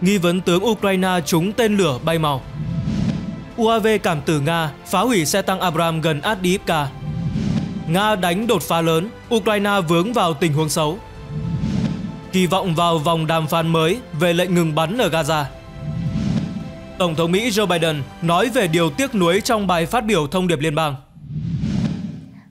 nghi vấn tướng Ukraine trúng tên lửa bay màu. UAV cảm tử Nga phá hủy xe tăng Abram gần Addiivka. Nga đánh đột phá lớn, Ukraine vướng vào tình huống xấu. Kỳ vọng vào vòng đàm phán mới về lệnh ngừng bắn ở Gaza. Tổng thống Mỹ Joe Biden nói về điều tiếc nuối trong bài phát biểu thông điệp liên bang.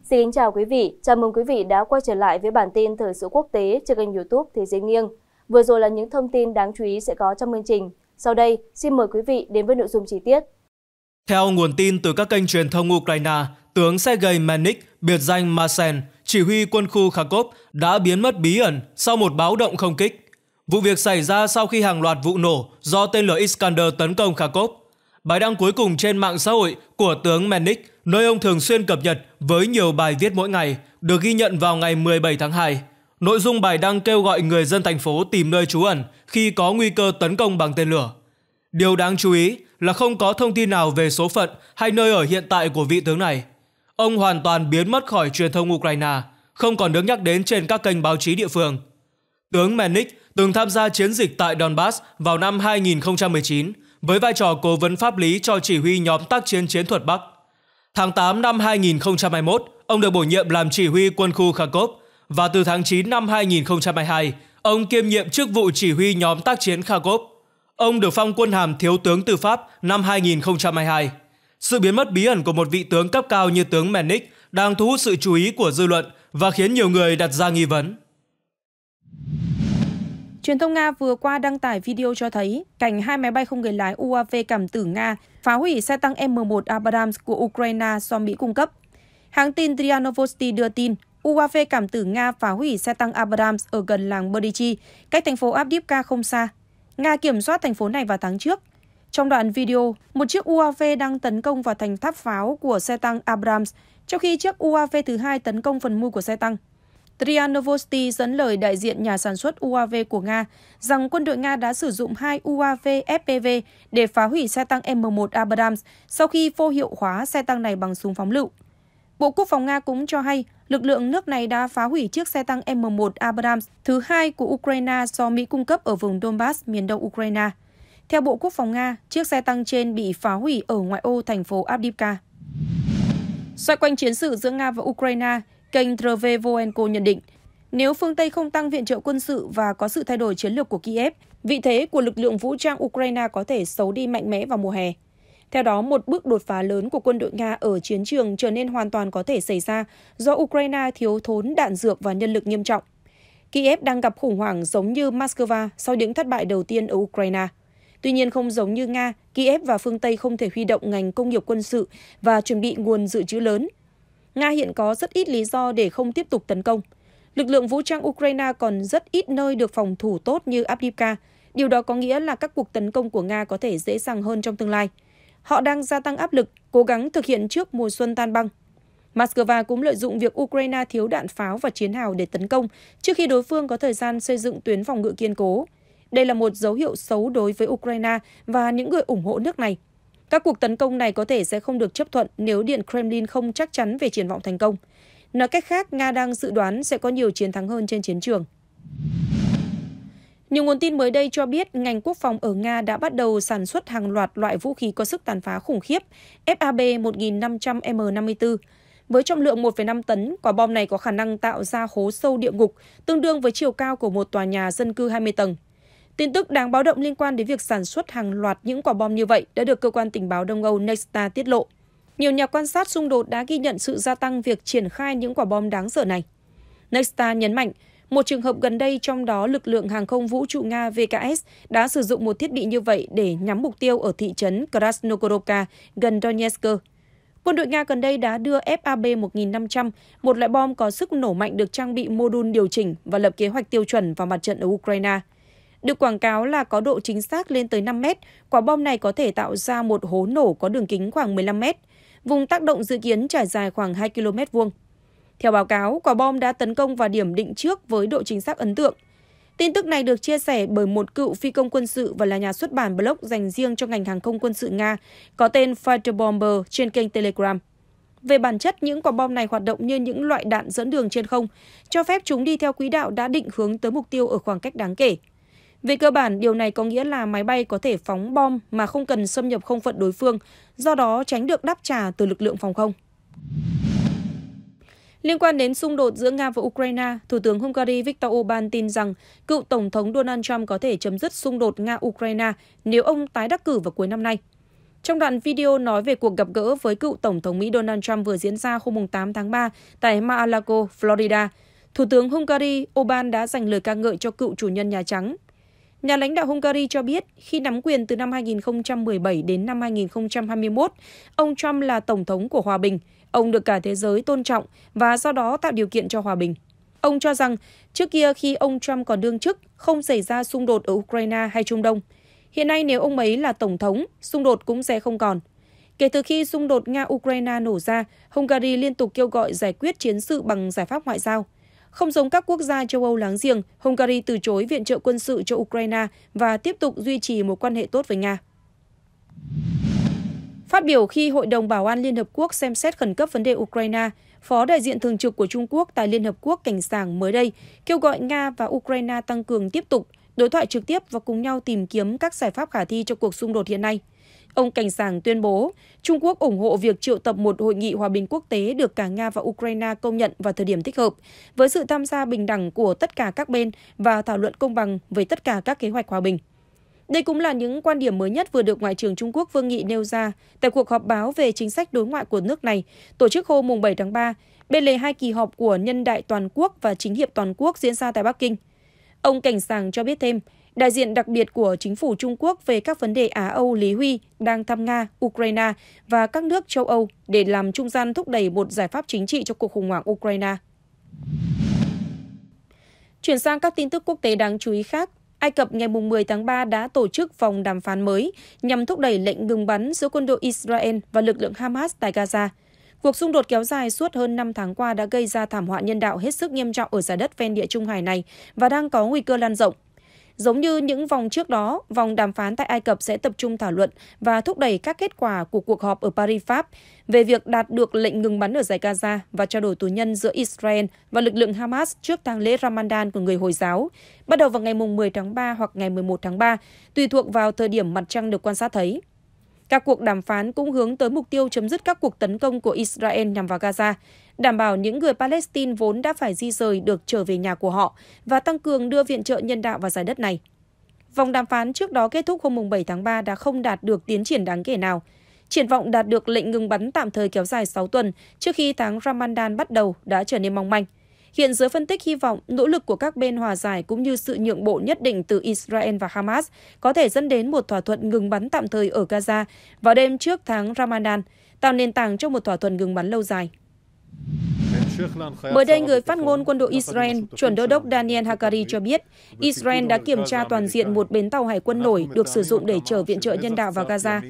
Xin chào quý vị, chào mừng quý vị đã quay trở lại với bản tin thời sự quốc tế trên kênh youtube Thế giới nghiêng. Vừa rồi là những thông tin đáng chú ý sẽ có trong chương trình. Sau đây, xin mời quý vị đến với nội dung chi tiết. Theo nguồn tin từ các kênh truyền thông Ukraine, tướng Sergei Menik, biệt danh Masen, chỉ huy quân khu Kharkov đã biến mất bí ẩn sau một báo động không kích. Vụ việc xảy ra sau khi hàng loạt vụ nổ do tên lửa Iskander tấn công Kharkov. Bài đăng cuối cùng trên mạng xã hội của tướng Menik, nơi ông thường xuyên cập nhật với nhiều bài viết mỗi ngày, được ghi nhận vào ngày 17 tháng 2. Nội dung bài đăng kêu gọi người dân thành phố tìm nơi trú ẩn khi có nguy cơ tấn công bằng tên lửa. Điều đáng chú ý là không có thông tin nào về số phận hay nơi ở hiện tại của vị tướng này. Ông hoàn toàn biến mất khỏi truyền thông Ukraine, không còn được nhắc đến trên các kênh báo chí địa phương. Tướng Menik từng tham gia chiến dịch tại Donbass vào năm 2019 với vai trò cố vấn pháp lý cho chỉ huy nhóm tác chiến chiến thuật Bắc. Tháng 8 năm 2021, ông được bổ nhiệm làm chỉ huy quân khu Kharkov và từ tháng 9 năm 2022, ông kiêm nhiệm chức vụ chỉ huy nhóm tác chiến Kharkov. Ông được phong quân hàm thiếu tướng từ pháp năm 2022. Sự biến mất bí ẩn của một vị tướng cấp cao như tướng Menik đang thu hút sự chú ý của dư luận và khiến nhiều người đặt ra nghi vấn. Truyền thông Nga vừa qua đăng tải video cho thấy cảnh hai máy bay không người lái UAV cảm tử Nga phá hủy xe tăng M1 Abrams của Ukraine do Mỹ cung cấp. Hãng tin Trianovosti đưa tin UAV cảm tử Nga phá hủy xe tăng Abrams ở gần làng Berdichi, cách thành phố Avdiivka không xa. Nga kiểm soát thành phố này vào tháng trước. Trong đoạn video, một chiếc UAV đang tấn công vào thành tháp pháo của xe tăng Abrams, trong khi chiếc UAV thứ hai tấn công phần mui của xe tăng. Trianovosti dẫn lời đại diện nhà sản xuất UAV của Nga rằng quân đội Nga đã sử dụng hai UAV FPV để phá hủy xe tăng M1 Abrams sau khi vô hiệu hóa xe tăng này bằng súng phóng lựu. Bộ Quốc phòng Nga cũng cho hay lực lượng nước này đã phá hủy chiếc xe tăng M1 Abrams thứ hai của Ukraine do Mỹ cung cấp ở vùng Donbass, miền đông Ukraine. Theo Bộ Quốc phòng Nga, chiếc xe tăng trên bị phá hủy ở ngoại ô thành phố Avdiivka. Xoay quanh chiến sự giữa Nga và Ukraine, kênh Drevevoenko nhận định, nếu phương Tây không tăng viện trợ quân sự và có sự thay đổi chiến lược của Kiev, vị thế của lực lượng vũ trang Ukraine có thể xấu đi mạnh mẽ vào mùa hè. Theo đó, một bước đột phá lớn của quân đội Nga ở chiến trường trở nên hoàn toàn có thể xảy ra do Ukraine thiếu thốn đạn dược và nhân lực nghiêm trọng. Kiev đang gặp khủng hoảng giống như Moscow sau những thất bại đầu tiên ở Ukraine. Tuy nhiên không giống như Nga, Kiev và phương Tây không thể huy động ngành công nghiệp quân sự và chuẩn bị nguồn dự trữ lớn. Nga hiện có rất ít lý do để không tiếp tục tấn công. Lực lượng vũ trang Ukraine còn rất ít nơi được phòng thủ tốt như Abdivka. Điều đó có nghĩa là các cuộc tấn công của Nga có thể dễ dàng hơn trong tương lai. Họ đang gia tăng áp lực, cố gắng thực hiện trước mùa xuân tan băng. Moscow cũng lợi dụng việc Ukraine thiếu đạn pháo và chiến hào để tấn công trước khi đối phương có thời gian xây dựng tuyến phòng ngự kiên cố. Đây là một dấu hiệu xấu đối với Ukraine và những người ủng hộ nước này. Các cuộc tấn công này có thể sẽ không được chấp thuận nếu Điện Kremlin không chắc chắn về triển vọng thành công. Nói cách khác, Nga đang dự đoán sẽ có nhiều chiến thắng hơn trên chiến trường. Nhiều nguồn tin mới đây cho biết ngành quốc phòng ở Nga đã bắt đầu sản xuất hàng loạt loại vũ khí có sức tàn phá khủng khiếp FAB 1500M54. Với trọng lượng 1,5 tấn, quả bom này có khả năng tạo ra hố sâu địa ngục, tương đương với chiều cao của một tòa nhà dân cư 20 tầng. Tin tức đáng báo động liên quan đến việc sản xuất hàng loạt những quả bom như vậy đã được cơ quan tình báo Đông Âu Nexta tiết lộ. Nhiều nhà quan sát xung đột đã ghi nhận sự gia tăng việc triển khai những quả bom đáng sợ này. Nexta nhấn mạnh, một trường hợp gần đây trong đó lực lượng hàng không vũ trụ Nga VKS đã sử dụng một thiết bị như vậy để nhắm mục tiêu ở thị trấn Krasnogorovka gần Donetsk. Quân đội Nga gần đây đã đưa FAB-1500, một loại bom có sức nổ mạnh được trang bị mô đun điều chỉnh và lập kế hoạch tiêu chuẩn vào mặt trận ở Ukraine. Được quảng cáo là có độ chính xác lên tới 5 mét, quả bom này có thể tạo ra một hố nổ có đường kính khoảng 15 mét. Vùng tác động dự kiến trải dài khoảng 2 km vuông. Theo báo cáo, quả bom đã tấn công vào điểm định trước với độ chính xác ấn tượng. Tin tức này được chia sẻ bởi một cựu phi công quân sự và là nhà xuất bản blog dành riêng cho ngành hàng không quân sự Nga có tên Fighter Bomber trên kênh Telegram. Về bản chất, những quả bom này hoạt động như những loại đạn dẫn đường trên không, cho phép chúng đi theo quỹ đạo đã định hướng tới mục tiêu ở khoảng cách đáng kể. Về cơ bản, điều này có nghĩa là máy bay có thể phóng bom mà không cần xâm nhập không phận đối phương, do đó tránh được đáp trả từ lực lượng phòng không. Liên quan đến xung đột giữa Nga và Ukraine, Thủ tướng Hungary Viktor Orbán tin rằng cựu Tổng thống Donald Trump có thể chấm dứt xung đột Nga-Ukraine nếu ông tái đắc cử vào cuối năm nay. Trong đoạn video nói về cuộc gặp gỡ với cựu Tổng thống Mỹ Donald Trump vừa diễn ra hôm 8 tháng 3 tại Mar-a-Lago, Florida, Thủ tướng Hungary Orbán đã dành lời ca ngợi cho cựu chủ nhân Nhà Trắng. Nhà lãnh đạo Hungary cho biết, khi nắm quyền từ năm 2017 đến năm 2021, ông Trump là Tổng thống của Hòa bình – ông được cả thế giới tôn trọng và do đó tạo điều kiện cho hòa bình. Ông cho rằng trước kia khi ông Trump còn đương chức, không xảy ra xung đột ở Ukraine hay Trung Đông. Hiện nay nếu ông ấy là tổng thống, xung đột cũng sẽ không còn. Kể từ khi xung đột Nga-Ukraine nổ ra, Hungary liên tục kêu gọi giải quyết chiến sự bằng giải pháp ngoại giao. Không giống các quốc gia châu Âu láng giềng, Hungary từ chối viện trợ quân sự cho Ukraine và tiếp tục duy trì một quan hệ tốt với Nga. Phát biểu khi Hội đồng Bảo an Liên Hợp Quốc xem xét khẩn cấp vấn đề Ukraine, Phó đại diện thường trực của Trung Quốc tại Liên Hợp Quốc cảnh sảng mới đây kêu gọi Nga và Ukraine tăng cường tiếp tục đối thoại trực tiếp và cùng nhau tìm kiếm các giải pháp khả thi cho cuộc xung đột hiện nay. Ông Cảnh Sảng tuyên bố, Trung Quốc ủng hộ việc triệu tập một hội nghị hòa bình quốc tế được cả Nga và Ukraine công nhận vào thời điểm thích hợp, với sự tham gia bình đẳng của tất cả các bên và thảo luận công bằng về tất cả các kế hoạch hòa bình. Đây cũng là những quan điểm mới nhất vừa được Ngoại trưởng Trung Quốc Vương Nghị nêu ra tại cuộc họp báo về chính sách đối ngoại của nước này tổ chức hôm 7 tháng 3, bên lề hai kỳ họp của Nhân đại Toàn quốc và Chính hiệp Toàn quốc diễn ra tại Bắc Kinh. Ông Cảnh Sàng cho biết thêm, đại diện đặc biệt của chính phủ Trung Quốc về các vấn đề Á-Âu Lý Huy đang thăm Nga, Ukraine và các nước châu Âu để làm trung gian thúc đẩy một giải pháp chính trị cho cuộc khủng hoảng Ukraine. Chuyển sang các tin tức quốc tế đáng chú ý khác, Ai Cập ngày 10 tháng 3 đã tổ chức vòng đàm phán mới nhằm thúc đẩy lệnh ngừng bắn giữa quân đội Israel và lực lượng Hamas tại Gaza. Cuộc xung đột kéo dài suốt hơn 5 tháng qua đã gây ra thảm họa nhân đạo hết sức nghiêm trọng ở giải đất ven địa Trung Hải này và đang có nguy cơ lan rộng. Giống như những vòng trước đó, vòng đàm phán tại Ai Cập sẽ tập trung thảo luận và thúc đẩy các kết quả của cuộc họp ở Paris, Pháp về việc đạt được lệnh ngừng bắn ở giải Gaza và trao đổi tù nhân giữa Israel và lực lượng Hamas trước tang lễ Ramadan của người Hồi giáo, bắt đầu vào ngày 10 tháng 3 hoặc ngày 11 tháng 3, tùy thuộc vào thời điểm mặt trăng được quan sát thấy. Các cuộc đàm phán cũng hướng tới mục tiêu chấm dứt các cuộc tấn công của Israel nhằm vào Gaza, đảm bảo những người Palestine vốn đã phải di rời được trở về nhà của họ và tăng cường đưa viện trợ nhân đạo vào giải đất này. Vòng đàm phán trước đó kết thúc hôm 7 tháng 3 đã không đạt được tiến triển đáng kể nào. Triển vọng đạt được lệnh ngừng bắn tạm thời kéo dài 6 tuần trước khi tháng Ramadan bắt đầu đã trở nên mong manh. Hiện giới phân tích hy vọng nỗ lực của các bên hòa giải cũng như sự nhượng bộ nhất định từ Israel và Hamas có thể dẫn đến một thỏa thuận ngừng bắn tạm thời ở Gaza vào đêm trước tháng Ramadan, tạo nền tảng cho một thỏa thuận ngừng bắn lâu dài. Mới đây, người phát ngôn quân đội Israel, chuẩn đô đốc Daniel Hakari cho biết, Israel đã kiểm tra toàn diện một bến tàu hải quân nổi được sử dụng để chở viện trợ nhân đạo vào Gaza.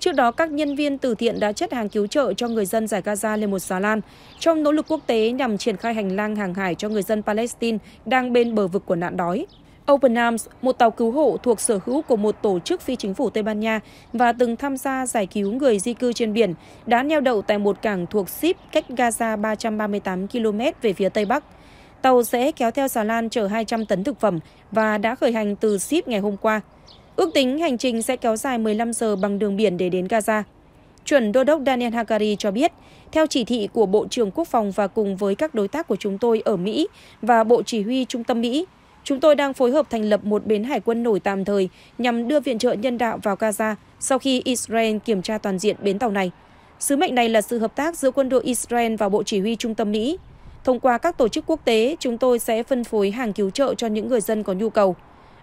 Trước đó, các nhân viên từ thiện đã chất hàng cứu trợ cho người dân giải Gaza lên một xà lan trong nỗ lực quốc tế nhằm triển khai hành lang hàng hải cho người dân Palestine đang bên bờ vực của nạn đói. Open Arms, một tàu cứu hộ thuộc sở hữu của một tổ chức phi chính phủ Tây Ban Nha và từng tham gia giải cứu người di cư trên biển, đã neo đậu tại một cảng thuộc Ship cách Gaza 338 km về phía Tây Bắc. Tàu sẽ kéo theo xà lan chở 200 tấn thực phẩm và đã khởi hành từ Ship ngày hôm qua. Ước tính hành trình sẽ kéo dài 15 giờ bằng đường biển để đến Gaza. Chuẩn Đô đốc Daniel Hagari cho biết, theo chỉ thị của Bộ trưởng Quốc phòng và cùng với các đối tác của chúng tôi ở Mỹ và Bộ Chỉ huy Trung tâm Mỹ, chúng tôi đang phối hợp thành lập một bến hải quân nổi tạm thời nhằm đưa viện trợ nhân đạo vào Gaza sau khi Israel kiểm tra toàn diện bến tàu này. Sứ mệnh này là sự hợp tác giữa quân đội Israel và Bộ Chỉ huy Trung tâm Mỹ. Thông qua các tổ chức quốc tế, chúng tôi sẽ phân phối hàng cứu trợ cho những người dân có nhu cầu.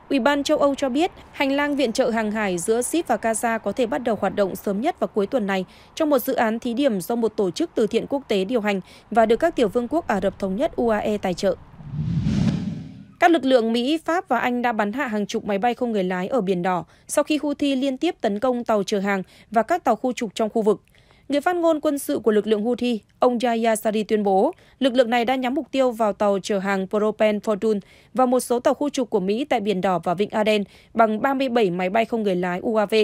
Ủy ban châu Âu cho biết, hành lang viện trợ hàng hải giữa Sip và Gaza có thể bắt đầu hoạt động sớm nhất vào cuối tuần này trong một dự án thí điểm do một tổ chức từ thiện quốc tế điều hành và được các tiểu vương quốc Ả Rập Thống nhất UAE tài trợ. Các lực lượng Mỹ, Pháp và Anh đã bắn hạ hàng chục máy bay không người lái ở Biển Đỏ sau khi Houthi liên tiếp tấn công tàu chở hàng và các tàu khu trục trong khu vực. Người phát ngôn quân sự của lực lượng Houthi, ông Yahya Sari tuyên bố lực lượng này đã nhắm mục tiêu vào tàu chở hàng Propen Fortune và một số tàu khu trục của Mỹ tại Biển Đỏ và Vịnh Aden bằng 37 máy bay không người lái UAV.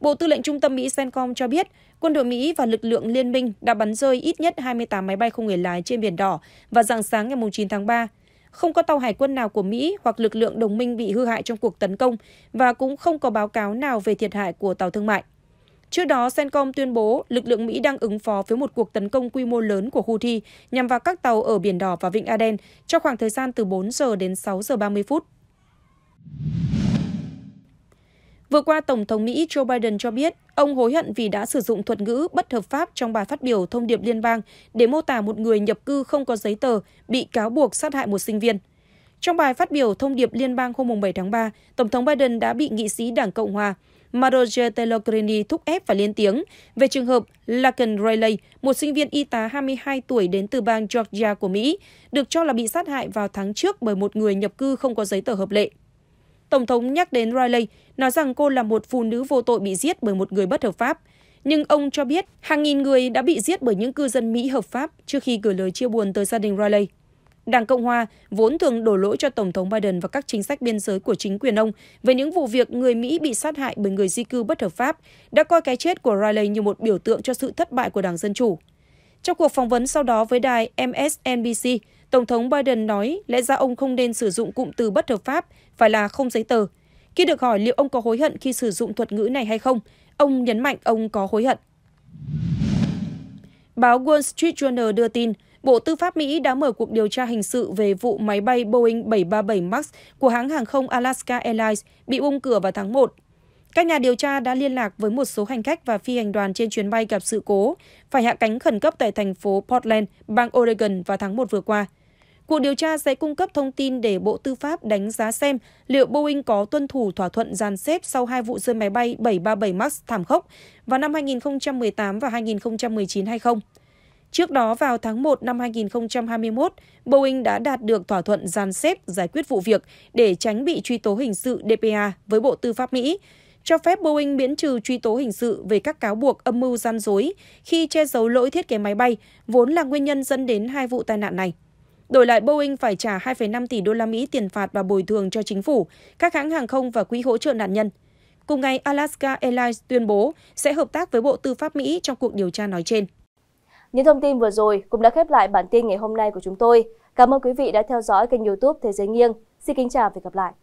Bộ Tư lệnh Trung tâm Mỹ CENTCOM cho biết, quân đội Mỹ và lực lượng liên minh đã bắn rơi ít nhất 28 máy bay không người lái trên Biển Đỏ vào dạng sáng ngày 9 tháng 3. Không có tàu hải quân nào của Mỹ hoặc lực lượng đồng minh bị hư hại trong cuộc tấn công và cũng không có báo cáo nào về thiệt hại của tàu thương mại. Trước đó, Cencom tuyên bố lực lượng Mỹ đang ứng phó với một cuộc tấn công quy mô lớn của Houthi nhằm vào các tàu ở Biển Đỏ và Vịnh Aden trong khoảng thời gian từ 4 giờ đến 6 giờ 30 phút. Vừa qua, Tổng thống Mỹ Joe Biden cho biết ông hối hận vì đã sử dụng thuật ngữ bất hợp pháp trong bài phát biểu thông điệp liên bang để mô tả một người nhập cư không có giấy tờ bị cáo buộc sát hại một sinh viên. Trong bài phát biểu thông điệp liên bang hôm 7 tháng 3, Tổng thống Biden đã bị nghị sĩ Đảng Cộng hòa Maroje Telogrini thúc ép và lên tiếng về trường hợp Laken Riley, một sinh viên y tá 22 tuổi đến từ bang Georgia của Mỹ, được cho là bị sát hại vào tháng trước bởi một người nhập cư không có giấy tờ hợp lệ. Tổng thống nhắc đến Riley, nói rằng cô là một phụ nữ vô tội bị giết bởi một người bất hợp pháp. Nhưng ông cho biết hàng nghìn người đã bị giết bởi những cư dân Mỹ hợp pháp trước khi gửi lời chia buồn tới gia đình Riley. Đảng Cộng Hòa vốn thường đổ lỗi cho Tổng thống Biden và các chính sách biên giới của chính quyền ông về những vụ việc người Mỹ bị sát hại bởi người di cư bất hợp pháp, đã coi cái chết của Riley như một biểu tượng cho sự thất bại của Đảng Dân Chủ. Trong cuộc phỏng vấn sau đó với đài MSNBC, Tổng thống Biden nói lẽ ra ông không nên sử dụng cụm từ bất hợp pháp, phải là không giấy tờ. Khi được hỏi liệu ông có hối hận khi sử dụng thuật ngữ này hay không, ông nhấn mạnh ông có hối hận. Báo Wall Street Journal đưa tin, Bộ Tư pháp Mỹ đã mở cuộc điều tra hình sự về vụ máy bay Boeing 737 MAX của hãng hàng không Alaska Airlines bị ung cửa vào tháng 1. Các nhà điều tra đã liên lạc với một số hành khách và phi hành đoàn trên chuyến bay gặp sự cố, phải hạ cánh khẩn cấp tại thành phố Portland, bang Oregon vào tháng 1 vừa qua – Cuộc điều tra sẽ cung cấp thông tin để Bộ Tư pháp đánh giá xem liệu Boeing có tuân thủ thỏa thuận dàn xếp sau hai vụ rơi máy bay 737 MAX thảm khốc vào năm 2018 và 2019 hay không. Trước đó vào tháng 1 năm 2021, Boeing đã đạt được thỏa thuận dàn xếp giải quyết vụ việc để tránh bị truy tố hình sự DPA với Bộ Tư pháp Mỹ, cho phép Boeing miễn trừ truy tố hình sự về các cáo buộc âm mưu gian dối khi che giấu lỗi thiết kế máy bay, vốn là nguyên nhân dẫn đến hai vụ tai nạn này. Đổi lại Boeing phải trả 2,5 tỷ đô la Mỹ tiền phạt và bồi thường cho chính phủ, các hãng hàng không và quỹ hỗ trợ nạn nhân. Cùng ngày, Alaska Airlines tuyên bố sẽ hợp tác với Bộ Tư pháp Mỹ trong cuộc điều tra nói trên. Những thông tin vừa rồi cũng đã khép lại bản tin ngày hôm nay của chúng tôi. Cảm ơn quý vị đã theo dõi kênh youtube Thế giới nghiêng. Xin kính chào và hẹn gặp lại.